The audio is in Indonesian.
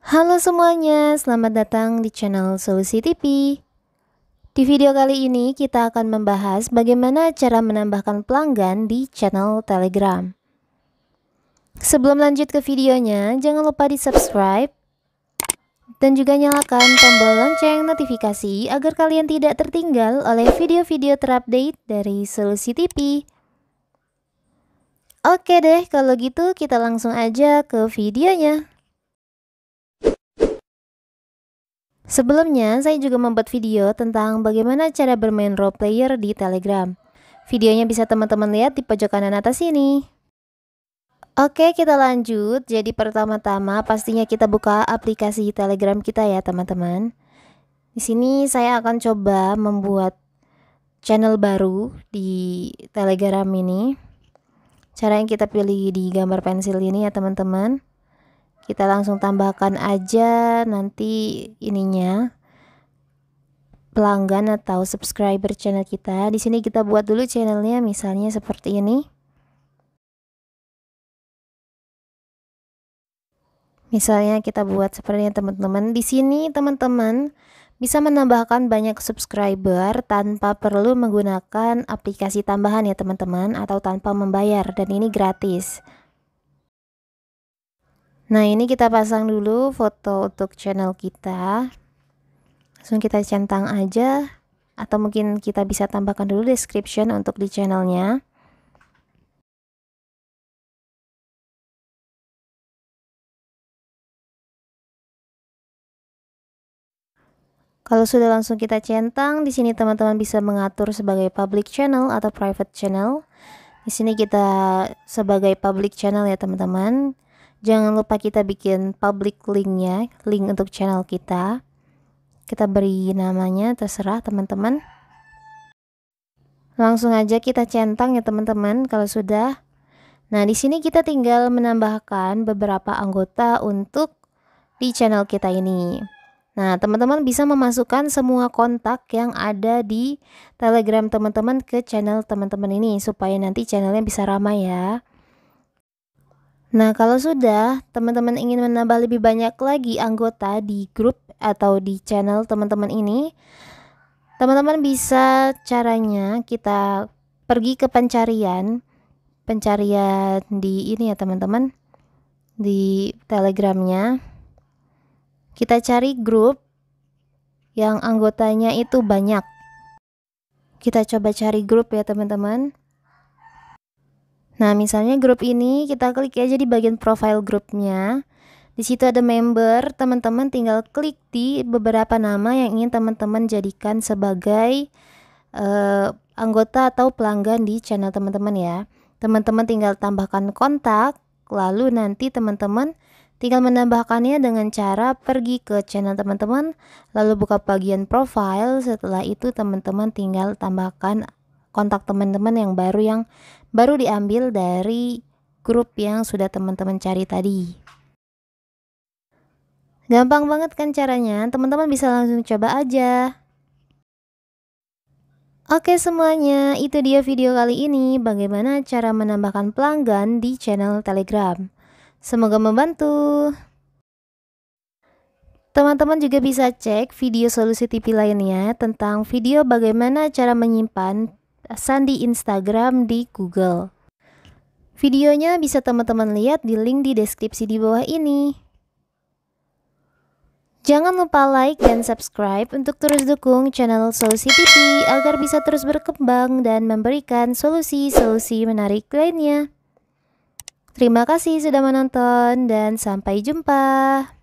Halo semuanya, selamat datang di channel Solusi TV. Di video kali ini kita akan membahas bagaimana cara menambahkan pelanggan di channel Telegram. Sebelum lanjut ke videonya, jangan lupa di subscribe dan juga nyalakan tombol lonceng notifikasi agar kalian tidak tertinggal oleh video-video terupdate dari Solusi TV. Oke deh, kalau gitu kita langsung aja ke videonya. Sebelumnya, saya juga membuat video tentang bagaimana cara bermain role player di Telegram. Videonya bisa teman-teman lihat di pojok kanan atas ini. Oke, kita lanjut. Jadi pertama-tama pastinya kita buka aplikasi Telegram kita ya, teman-teman. Di sini saya akan coba membuat channel baru di Telegram ini. Cara yang kita pilih di gambar pensil ini ya, teman-teman kita langsung tambahkan aja nanti ininya pelanggan atau subscriber channel kita. Di sini kita buat dulu channelnya misalnya seperti ini. Misalnya kita buat seperti ini teman-teman. Di sini teman-teman bisa menambahkan banyak subscriber tanpa perlu menggunakan aplikasi tambahan ya teman-teman atau tanpa membayar dan ini gratis. Nah ini kita pasang dulu foto untuk channel kita Langsung kita centang aja Atau mungkin kita bisa tambahkan dulu description untuk di channelnya Kalau sudah langsung kita centang, di sini teman-teman bisa mengatur sebagai public channel atau private channel. Di sini kita sebagai public channel ya teman-teman. Jangan lupa kita bikin public linknya, link untuk channel kita. Kita beri namanya, terserah teman-teman. Langsung aja kita centang ya teman-teman kalau sudah. Nah, di sini kita tinggal menambahkan beberapa anggota untuk di channel kita ini. Nah, teman-teman bisa memasukkan semua kontak yang ada di Telegram teman-teman ke channel teman-teman ini supaya nanti channelnya bisa ramai ya. Nah, kalau sudah, teman-teman ingin menambah lebih banyak lagi anggota di grup atau di channel teman-teman ini, teman-teman bisa caranya kita pergi ke pencarian, pencarian di ini ya teman-teman, di telegramnya. Kita cari grup yang anggotanya itu banyak. Kita coba cari grup ya teman-teman. Nah, misalnya grup ini kita klik aja ya, di bagian profile grupnya. Di situ ada member, teman-teman tinggal klik di beberapa nama yang ingin teman-teman jadikan sebagai uh, anggota atau pelanggan di channel teman-teman ya. Teman-teman tinggal tambahkan kontak, lalu nanti teman-teman tinggal menambahkannya dengan cara pergi ke channel teman-teman, lalu buka bagian profile. Setelah itu teman-teman tinggal tambahkan kontak teman-teman yang baru yang baru diambil dari grup yang sudah teman-teman cari tadi. Gampang banget kan caranya, teman-teman bisa langsung coba aja. Oke semuanya, itu dia video kali ini bagaimana cara menambahkan pelanggan di channel Telegram. Semoga membantu. Teman-teman juga bisa cek video solusi TV lainnya tentang video bagaimana cara menyimpan Sandi Instagram di Google. Videonya bisa teman-teman lihat di link di deskripsi di bawah ini. Jangan lupa like dan subscribe untuk terus dukung channel Solusi TV agar bisa terus berkembang dan memberikan solusi-solusi menarik lainnya. Terima kasih sudah menonton dan sampai jumpa.